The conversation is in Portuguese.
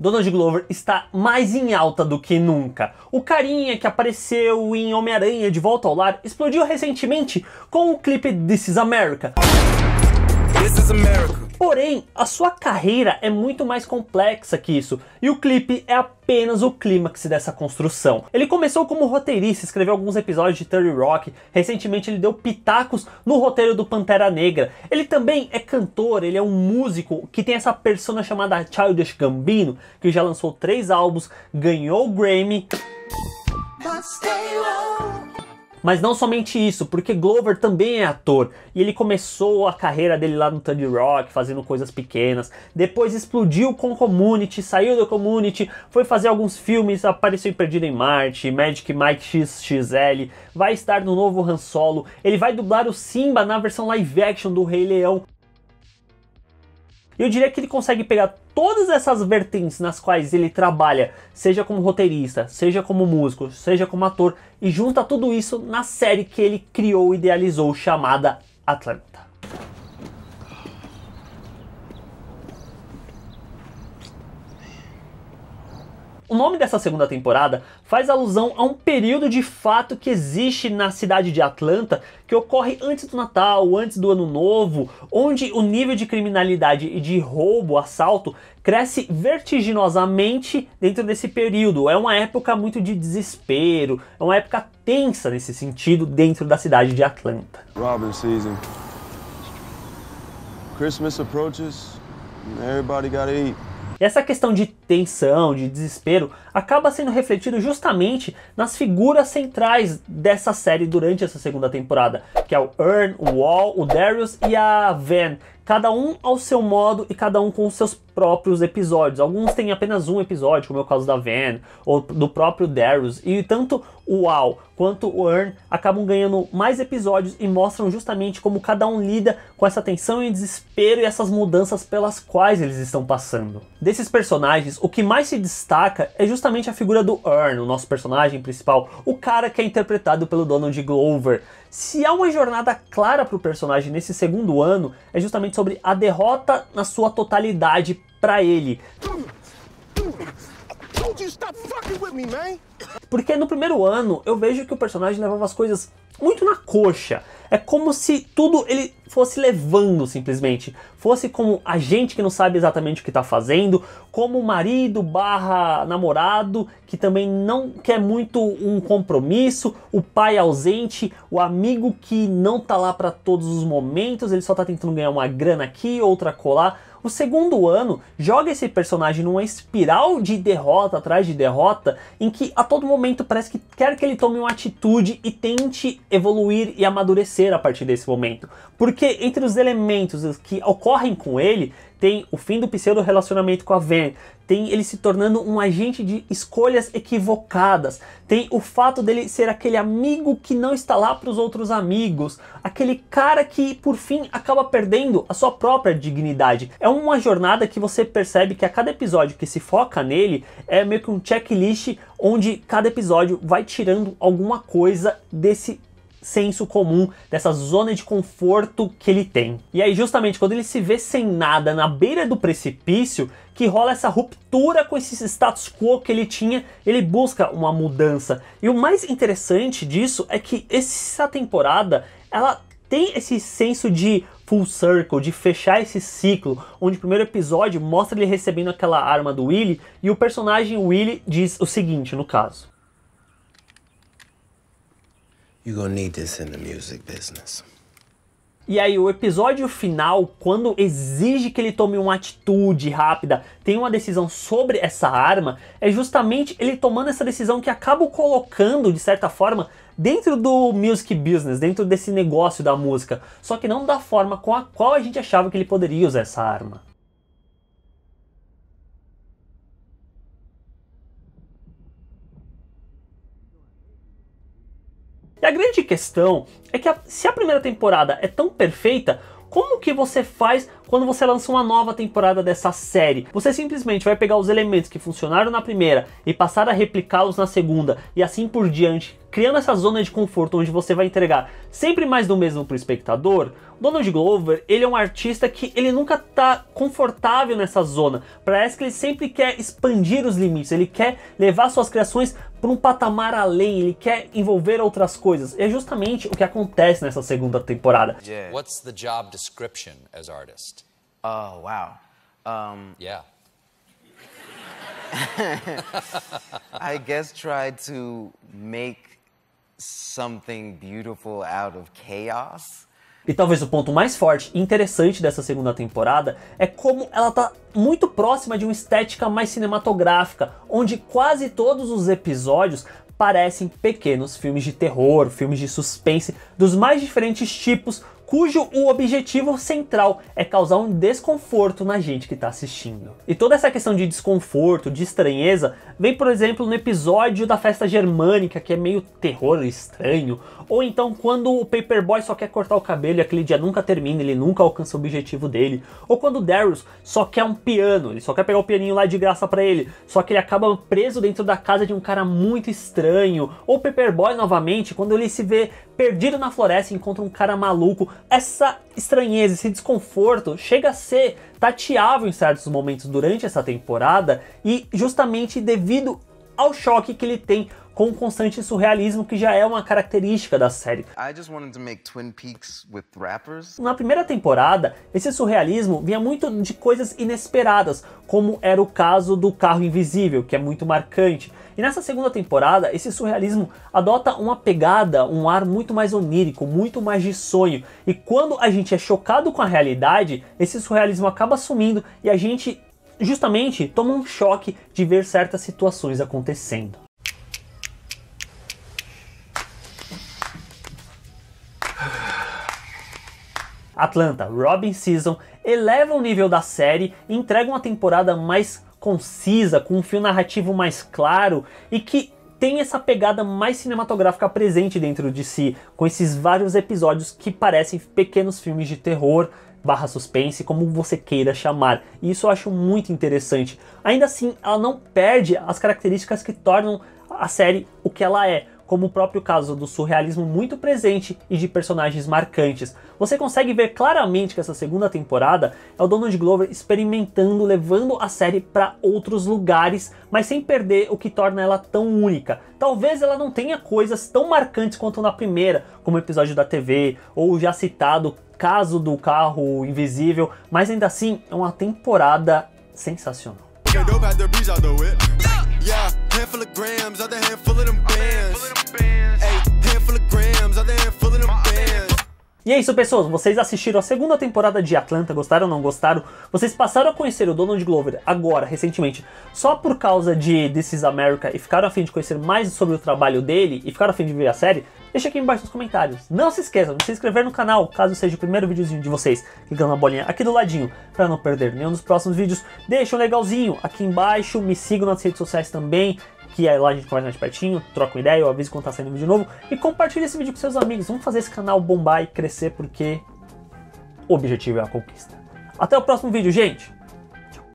Donald Glover está mais em alta do que nunca. O carinha que apareceu em Homem-Aranha de Volta ao Lar explodiu recentemente com o clipe This Is America. This is America. Porém, a sua carreira é muito mais complexa que isso, e o clipe é apenas o clímax dessa construção. Ele começou como roteirista, escreveu alguns episódios de Terry Rock, recentemente ele deu pitacos no roteiro do Pantera Negra. Ele também é cantor, ele é um músico que tem essa persona chamada Childish Gambino, que já lançou três álbuns, ganhou o Grammy. Mas não somente isso, porque Glover também é ator e ele começou a carreira dele lá no Thunder Rock, fazendo coisas pequenas. Depois explodiu com Community, saiu do Community, foi fazer alguns filmes, apareceu em Perdido em Marte, Magic Mike XXL, vai estar no novo Han Solo, ele vai dublar o Simba na versão live action do Rei Leão. Eu diria que ele consegue pegar todas essas vertentes nas quais ele trabalha, seja como roteirista, seja como músico, seja como ator, e junta tudo isso na série que ele criou e idealizou chamada Atlanta. O nome dessa segunda temporada faz alusão a um período de fato que existe na cidade de Atlanta que ocorre antes do Natal, antes do Ano Novo, onde o nível de criminalidade e de roubo, assalto cresce vertiginosamente dentro desse período. É uma época muito de desespero, é uma época tensa nesse sentido dentro da cidade de Atlanta. Robin season. Christmas approaches, everybody gotta eat essa questão de tensão, de desespero, acaba sendo refletido justamente nas figuras centrais dessa série durante essa segunda temporada, que é o Earn, o Wall, o Darius e a Van, cada um ao seu modo e cada um com os seus próprios episódios. Alguns têm apenas um episódio, como é o caso da Van, ou do próprio Darius, e tanto o Al quanto o Earn acabam ganhando mais episódios e mostram justamente como cada um lida com essa tensão e desespero e essas mudanças pelas quais eles estão passando. Desses personagens, o que mais se destaca é justamente a figura do Earn, o nosso personagem principal, o cara que é interpretado pelo Donald Glover, se há uma jornada clara para o personagem nesse segundo ano, é justamente sobre a derrota na sua totalidade para ele. Porque no primeiro ano eu vejo que o personagem levava as coisas muito na coxa. É como se tudo ele fosse levando simplesmente. Fosse como a gente que não sabe exatamente o que está fazendo, como o marido barra namorado que também não quer muito um compromisso, o pai ausente, o amigo que não tá lá para todos os momentos, ele só tá tentando ganhar uma grana aqui, outra colar o segundo ano joga esse personagem numa espiral de derrota atrás de derrota, em que a todo momento parece que quer que ele tome uma atitude e tente evoluir e amadurecer a partir desse momento. Porque entre os elementos que ocorrem com ele, tem o fim do pseudo-relacionamento com a Van, tem ele se tornando um agente de escolhas equivocadas, tem o fato dele ser aquele amigo que não está lá para os outros amigos, aquele cara que por fim acaba perdendo a sua própria dignidade. É uma jornada que você percebe que a cada episódio que se foca nele é meio que um checklist onde cada episódio vai tirando alguma coisa desse senso comum, dessa zona de conforto que ele tem. E aí, justamente quando ele se vê sem nada na beira do precipício, que rola essa ruptura com esse status quo que ele tinha, ele busca uma mudança. E o mais interessante disso é que essa temporada ela tem esse senso de full circle, de fechar esse ciclo, onde o primeiro episódio mostra ele recebendo aquela arma do Willy e o personagem Willy diz o seguinte, no caso gonna need this in the music business. E aí, o episódio final, quando exige que ele tome uma atitude rápida, tem uma decisão sobre essa arma, é justamente ele tomando essa decisão que acaba o colocando, de certa forma, dentro do music business, dentro desse negócio da música, só que não da forma com a qual a gente achava que ele poderia usar essa arma. E a grande questão é que a, se a primeira temporada é tão perfeita, como que você faz quando você lança uma nova temporada dessa série. Você simplesmente vai pegar os elementos que funcionaram na primeira e passar a replicá-los na segunda e assim por diante, criando essa zona de conforto onde você vai entregar sempre mais do mesmo para o espectador, Donald Glover, ele é um artista que ele nunca tá confortável nessa zona. Parece que ele sempre quer expandir os limites, ele quer levar suas criações para um patamar além, ele quer envolver outras coisas. E é justamente o que acontece nessa segunda temporada. What's the job description as artist? Oh, wow. Um, yeah. I guess try to make something beautiful out of chaos. E talvez o ponto mais forte e interessante dessa segunda temporada é como ela tá muito próxima de uma estética mais cinematográfica, onde quase todos os episódios parecem pequenos filmes de terror, filmes de suspense dos mais diferentes tipos, cujo o objetivo central é causar um desconforto na gente que está assistindo. E toda essa questão de desconforto, de estranheza, vem por exemplo no episódio da festa germânica, que é meio terror estranho, ou então quando o Paperboy só quer cortar o cabelo e aquele dia nunca termina, ele nunca alcança o objetivo dele, ou quando o Darius só quer um piano, ele só quer pegar o pianinho lá de graça para ele, só que ele acaba preso dentro da casa de um cara muito estranho, ou o Paperboy novamente, quando ele se vê perdido na floresta e encontra um cara maluco essa estranheza, esse desconforto chega a ser tateável em certos momentos durante essa temporada e justamente devido ao choque que ele tem com o constante surrealismo que já é uma característica da série. Na primeira temporada, esse surrealismo vinha muito de coisas inesperadas, como era o caso do carro invisível, que é muito marcante. E nessa segunda temporada, esse surrealismo adota uma pegada, um ar muito mais onírico, muito mais de sonho. E quando a gente é chocado com a realidade, esse surrealismo acaba sumindo e a gente justamente toma um choque de ver certas situações acontecendo. Atlanta, Robin Season eleva o nível da série e entrega uma temporada mais concisa, com um fio narrativo mais claro e que tem essa pegada mais cinematográfica presente dentro de si, com esses vários episódios que parecem pequenos filmes de terror, barra suspense, como você queira chamar. E isso eu acho muito interessante. Ainda assim, ela não perde as características que tornam a série o que ela é, como o próprio caso do surrealismo muito presente e de personagens marcantes. Você consegue ver claramente que essa segunda temporada é o Donald Glover experimentando, levando a série para outros lugares, mas sem perder o que torna ela tão única. Talvez ela não tenha coisas tão marcantes quanto na primeira, como o episódio da TV ou o já citado caso do carro invisível, mas ainda assim é uma temporada sensacional. Yeah handful of grams, other handful of them bands. E é isso, pessoas. Vocês assistiram a segunda temporada de Atlanta, gostaram ou não gostaram? Vocês passaram a conhecer o Donald Glover agora, recentemente, só por causa de This Is America e ficaram a fim de conhecer mais sobre o trabalho dele e ficaram a fim de ver a série? Deixa aqui embaixo nos comentários. Não se esqueçam de se inscrever no canal, caso seja o primeiro videozinho de vocês, clicando na bolinha aqui do ladinho para não perder nenhum dos próximos vídeos. Deixa um legalzinho aqui embaixo, me sigam nas redes sociais também, que aí é lá a gente conversa mais pertinho, troca uma ideia, eu aviso quando tá saindo vídeo novo. E compartilha esse vídeo com seus amigos. Vamos fazer esse canal bombar e crescer, porque o objetivo é a conquista. Até o próximo vídeo, gente!